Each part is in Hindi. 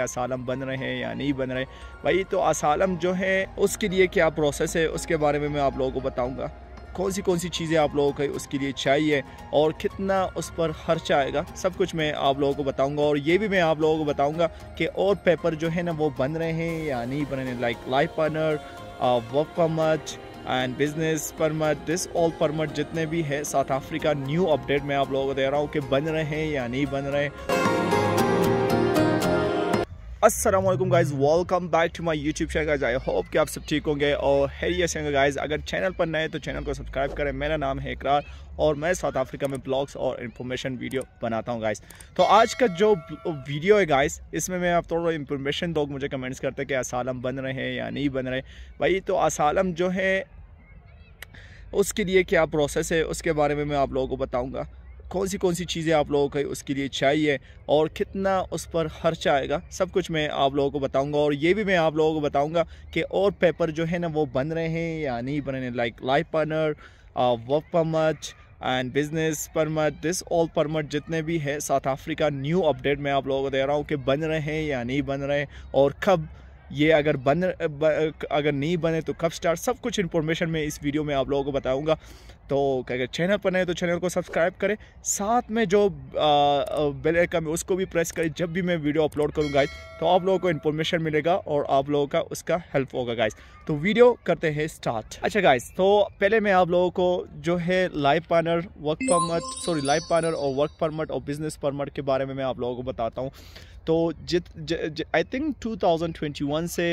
असालम बन रहे हैं या नहीं बन रहे भाई तो असालम जो है उसके लिए क्या प्रोसेस है उसके बारे में मैं आप लोगों को बताऊँगा कौन सी कौन सी चीज़ें आप लोगों को उसके लिए चाहिए और कितना उस पर खर्चा आएगा सब कुछ मैं आप लोगों को बताऊंगा और ये भी मैं आप लोगों को बताऊंगा कि और पेपर जो है ना वो बन रहे हैं या नहीं बन रहे like life partner work permit and business permit this all permit जितने भी है साउथ अफ्रीका न्यू अपडेट मैं आप लोगों को दे रहा हूँ कि बन रहे हैं या नहीं बन रहे असलम guys welcome back to my YouTube channel guys I hope कि आप सब ठीक होंगे और हैरियत से गाइज़ अगर चैनल पर नए तो चैनल को सब्सक्राइब करें मेरा नाम है इकरार और मैं साउथ अफ्रीका में ब्लॉग्स और इन्फॉर्मेशन वीडियो बनाता हूँ गाइज़ तो आज का जो वीडियो है गाइज़ इसमें मैं आप थोड़ा इन्फॉर्मेशन दो मुझे कमेंट्स करते कि असालम बन रहे हैं या नहीं बन रहे भाई तो असालम जो है उसके लिए क्या प्रोसेस है उसके बारे में मैं आप लोगों को बताऊँगा कौन सी कौन सी चीज़ें आप लोगों को उसके लिए चाहिए और कितना उस पर खर्चा आएगा सब कुछ मैं आप लोगों को बताऊंगा और ये भी मैं आप लोगों को बताऊंगा कि और पेपर जो है ना वो बन रहे हैं या नहीं बन रहे like life partner work permit and business permit this all permit जितने भी है साउथ अफ्रीका न्यू अपडेट मैं आप लोगों को दे रहा हूँ कि बन रहे हैं या नहीं बन रहे और कब ये अगर बन अगर नहीं बने तो कब स्टार्ट सब कुछ इन्फॉर्मेशन मैं इस वीडियो में आप लोगों को बताऊंगा तो अगर चैनल पर नए तो चैनल को सब्सक्राइब करें साथ में जो बेल आइकन है उसको भी प्रेस करें जब भी मैं वीडियो अपलोड करूँ गाइज तो आप लोगों को इन्फॉर्मेशन मिलेगा और आप लोगों का उसका हेल्प होगा गाइज तो वीडियो करते हैं स्टार्ट अच्छा गाइज तो पहले मैं आप लोगों को जो है life partner work permit sorry life partner और वर्क परमट और बिजनेस परमट के बारे में मैं आप लोगों को बताता हूँ तो जित आई थिंक 2021 से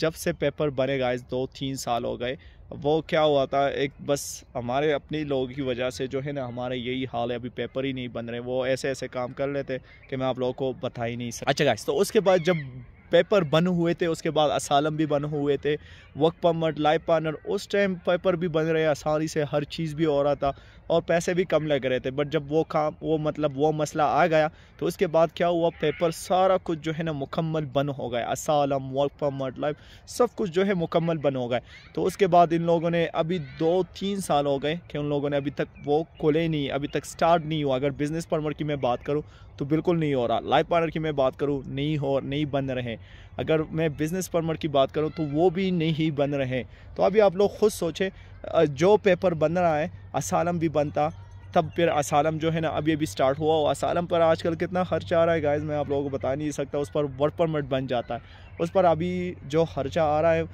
जब से पेपर बने गाइज दो तीन साल हो गए वो क्या हुआ था एक बस हमारे अपने लोगों की वजह से जो है ना हमारे यही हाल है अभी पेपर ही नहीं बन रहे वो ऐसे ऐसे काम कर लेते कि मैं आप लोगों को बता ही नहीं सकता अच्छा गाइस तो उसके बाद जब पेपर बन हुए थे उसके बाद असालम भी बन हुए थे वर्क पमट लाइफ पार्टनर उस टाइम पेपर भी बन रहे आसानी से हर चीज़ भी हो रहा था और पैसे भी कम लग रहे थे बट जब वो काम वो मतलब वो मसला आ गया तो उसके बाद क्या हुआ पेपर सारा कुछ जो है ना मुकम्मल बन हो गया असालम वर्क पमट लाइफ सब कुछ जो है मुकम्मल बन हो गए तो उसके बाद इन लोगों ने अभी दो तीन साल हो गए कि उन लोगों ने अभी तक वो खोले नहीं अभी तक स्टार्ट नहीं हुआ अगर बिज़नेस परमट की मैं बात करूँ तो बिल्कुल नहीं हो रहा लाइफ पार्टनर की मैं बात करूँ नहीं हो नहीं बन रहे अगर मैं बिज़नेस परमिट की बात करूँ तो वो भी नहीं बन रहे तो अभी आप लोग खुद सोचें जो पेपर बन रहा है असालम भी बनता तब फिर असालम जो है ना अभी अभी स्टार्ट हुआ हो असालम पर आजकल कितना खर्चा आ रहा है गाइज मैं आप लोगों को बता नहीं सकता उस पर वर्क परमिट बन जाता है उस पर अभी जो खर्चा आ रहा है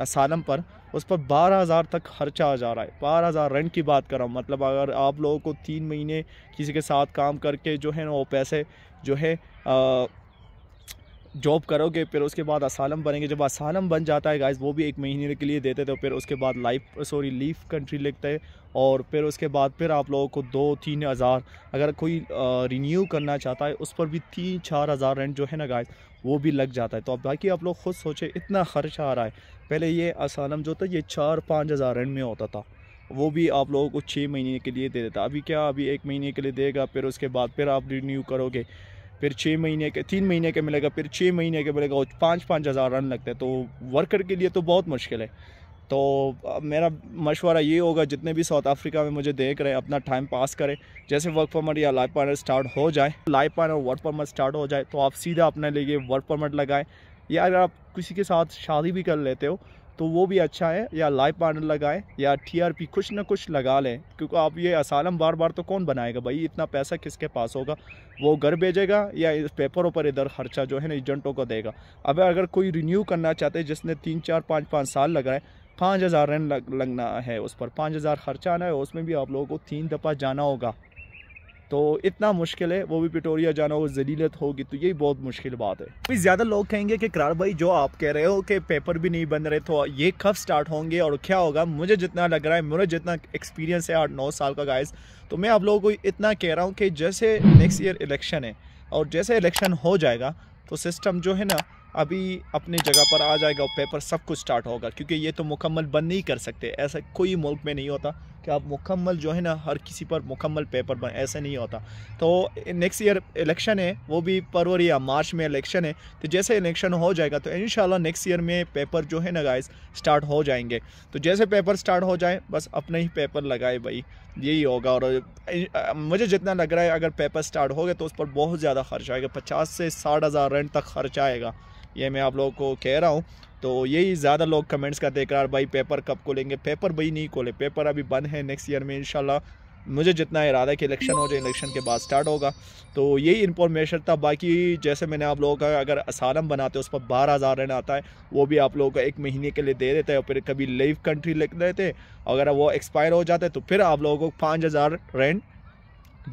असालम पर उस पर बारह हज़ार तक खर्चा आ जा रहा है बारह हज़ार रेंट की बात कर रहा हूँ मतलब अगर आप लोगों को तीन महीने किसी के साथ काम करके जो है ना वो पैसे जो है आ, जॉब करोगे फिर उसके बाद असालम बनेंगे जब असालम बन जाता है गाइज वो भी एक महीने के लिए देते थे फिर उसके बाद लाइफ सॉरी लीफ कंट्री लिखते हैं और फिर उसके बाद फिर आप लोगों को दो तीन हज़ार अगर कोई रिन्यू करना चाहता है उस पर भी तीन चार हज़ार रेंट जो है ना गाइज वो भी लग जाता है तो अब बाकी आप लोग ख़ुद सोचें इतना खर्च आ रहा है पहले ये असालम जो था ये चार पाँच हज़ार रेंट में होता था वो भी आप लोगों को छः महीने के लिए दे देता अभी क्या अभी एक महीने के लिए देगा फिर उसके बाद फिर आप रिन्यू करोगे फिर छः महीने के तीन महीने के मिलेगा फिर छः महीने के मिलेगा और पाँच पाँच हज़ार रन लगते हैं तो वर्कर के लिए तो बहुत मुश्किल है तो मेरा मशवरा ये होगा जितने भी साउथ अफ्रीका में मुझे देख रहे हैं अपना टाइम पास करें जैसे वर्क परमिट या लाइफ पार्टनर स्टार्ट हो जाए life partner work permit start हो जाए तो आप सीधा अपने लिए वर्क परमिट लगाएं या अगर आप किसी के साथ शादी भी कर लेते हो तो वो भी अच्छा है या लाइफ पार्टनर लगाएं या टीआरपी कुछ ना कुछ लगा लें क्योंकि आप ये असालम बार बार तो कौन बनाएगा भाई इतना पैसा किसके पास होगा वो घर भेजेगा या इस पेपरों पर इधर खर्चा जो है ना एजेंटों को देगा अब अगर कोई रिन्यू करना चाहते हैं जिसने तीन चार पाँच पाँच साल लगाए पाँच हज़ार रन लग, लगना है उस पर पाँच हज़ार खर्चा आना है उसमें भी आप लोगों को तीन दफ़ा जाना होगा तो इतना मुश्किल है वो भी पिटोरिया जाना वो जलीलत होगी तो यही बहुत मुश्किल बात है अभी ज़्यादा लोग कहेंगे कि करार भाई जो आप कह रहे हो कि पेपर भी नहीं बन रहे तो ये कब स्टार्ट होंगे और क्या होगा मुझे जितना लग रहा है मुझे जितना एक्सपीरियंस है आठ नौ साल का गायस तो मैं आप लोगों को इतना कह रहा हूँ कि जैसे नेक्स्ट ईयर इलेक्शन है और जैसे इलेक्शन हो जाएगा तो सिस्टम जो है ना अभी अपनी जगह पर आ जाएगा और पेपर सब कुछ स्टार्ट होगा क्योंकि ये तो मुकम्मल बंद नहीं कर सकते ऐसा कोई मुल्क में नहीं होता कि आप मुकम्मल जो है ना हर किसी पर मुकम्मल पेपर बने ऐसे नहीं होता तो नेक्स्ट ईयर इलेक्शन है वो भी फरवरी या मार्च में इलेक्शन है तो जैसे इलेक्शन हो जाएगा तो इन नेक्स्ट ईयर में पेपर जो है ना गाइस स्टार्ट हो जाएंगे तो जैसे पेपर स्टार्ट हो जाए बस अपने ही पेपर लगाए भाई यही होगा और मुझे जितना लग रहा है अगर पेपर स्टार्ट हो गए तो उस पर बहुत ज़्यादा खर्च आएगा पचास से साठ हज़ार रेंट तक खर्च आएगा ये मैं आप लोगों को कह रहा हूँ तो यही ज़्यादा लोग कमेंट्स करते हैं यार भाई पेपर कब खोलेंगे पेपर भाई नहीं खोले पेपर अभी बंद है नेक्स्ट ईयर में इन मुझे जितना इरादा है कि इलेक्शन हो जाए इलेक्शन के बाद स्टार्ट होगा तो यही इन्फॉर्मेशन था बाकी जैसे मैंने आप लोगों का अगर असालम बनाते हैं उस पर बारह हज़ार रहना आता है वो भी आप लोगों को एक महीने के लिए दे देते हैं और फिर कभी लाइव कंट्री लिख देते अगर वो एक्सपायर हो जाते तो फिर आप लोगों को पाँच हज़ार रेंट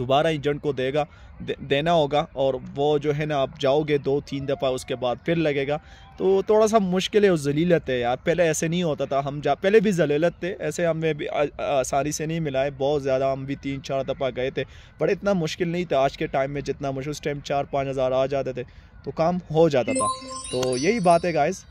दोबारा एजेंट को देगा दे, देना होगा और वो जो है ना आप जाओगे दो तीन दफ़ा उसके बाद फिर लगेगा तो थोड़ा सा मुश्किल है उस जलीलत है यार पहले ऐसे नहीं होता था हम जा पहले भी जलीलत थे ऐसे हमें भी आसानी से नहीं मिला है बहुत ज़्यादा हम भी तीन चार दफ़ा गए थे बट इतना मुश्किल नहीं था आज के टाइम में जितना मुश्किल उस टाइम चार पाँच हज़ार आ जाते थे तो काम हो जाता था तो यही बात है गाइस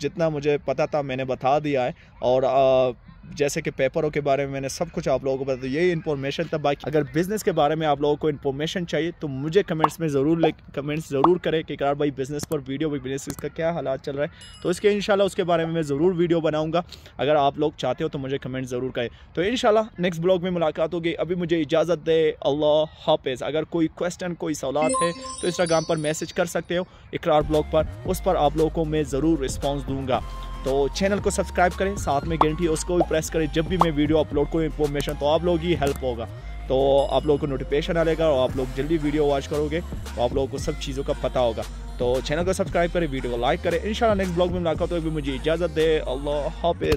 जितना मुझे पता था मैंने बता दिया है और आ, जैसे कि पेपरों के बारे में मैंने सब कुछ आप लोगों को बताया तो यही इन्फॉर्मेशन था बाकी अगर बिज़नेस के बारे में आप लोगों को इन्फॉर्मेशन चाहिए तो मुझे कमेंट्स में ज़रूर कमेंट्स ज़रूर करें कि करार भाई बिज़नेस पर वीडियो भाई बिजनेस का क्या हालात चल रहा है तो इसके इन उसके बारे में मैं ज़रूर वीडियो बनाऊँगा अगर आप लोग चाहते हो तो मुझे कमेंट ज़रूर करें तो इन नेक्स्ट ब्लॉग में मुलाकात होगी अभी मुझे इजाज़त दे अल्लाह हाफिज़ अगर कोई क्वेश्चन कोई सवाल है तो इंस्टाग्राम पर मैसेज कर सकते हो इकरार ब्लॉग पर उस पर आप लोगों को मैं ज़रूर रिस्पॉन्स दूंगा तो चैनल को सब्सक्राइब करें साथ में घंटी उसको भी प्रेस करें जब भी मैं वीडियो अपलोड करूँ इन्फॉर्मेशन तो आप लोग ही हेल्प होगा तो आप लोगों को नोटिफिकेशन आएगा और आप लोग जल्दी वीडियो वॉच करोगे तो आप लोगों को सब चीज़ों का पता होगा तो चैनल को सब्सक्राइब करें वीडियो को लाइक करें इन नेक्स्ट ब्लॉग में मुलाकात होगी मुझे इजाज़त दे अल्लाह हाफि